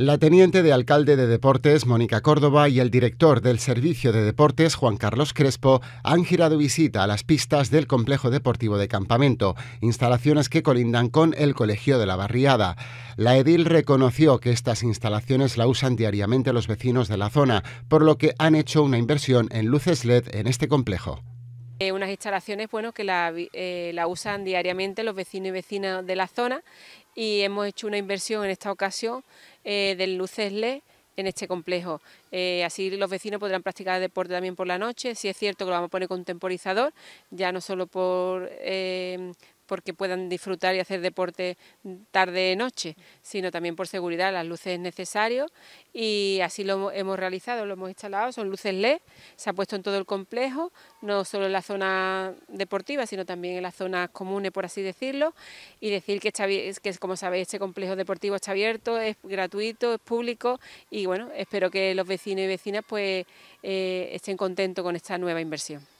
La teniente de alcalde de Deportes, Mónica Córdoba, y el director del Servicio de Deportes, Juan Carlos Crespo, han girado visita a las pistas del Complejo Deportivo de Campamento, instalaciones que colindan con el Colegio de la Barriada. La edil reconoció que estas instalaciones la usan diariamente los vecinos de la zona, por lo que han hecho una inversión en luces LED en este complejo. Eh, unas instalaciones bueno, que eh, la, usan diariamente los vecinos y vecinas de la zona y hemos hecho una inversión en esta ocasión del eh, de luces LED en este complejo. así los vecinos podrán practicar deporte también por la noche. Si es cierto que lo vamos a poner con temporizador, ya no solo por porque puedan disfrutar y hacer deporte tarde-noche, sino también por seguridad, las luces necesarias y así lo hemos realizado, lo hemos instalado, son luces LED, se ha puesto en todo el complejo, no solo en la zona deportiva, sino también en las zonas comunes, por así decirlo, y decir que, que como sabéis, este complejo deportivo está abierto, es gratuito, es público y bueno, espero que los vecinos y vecinas pues eh, estén contentos con esta nueva inversión.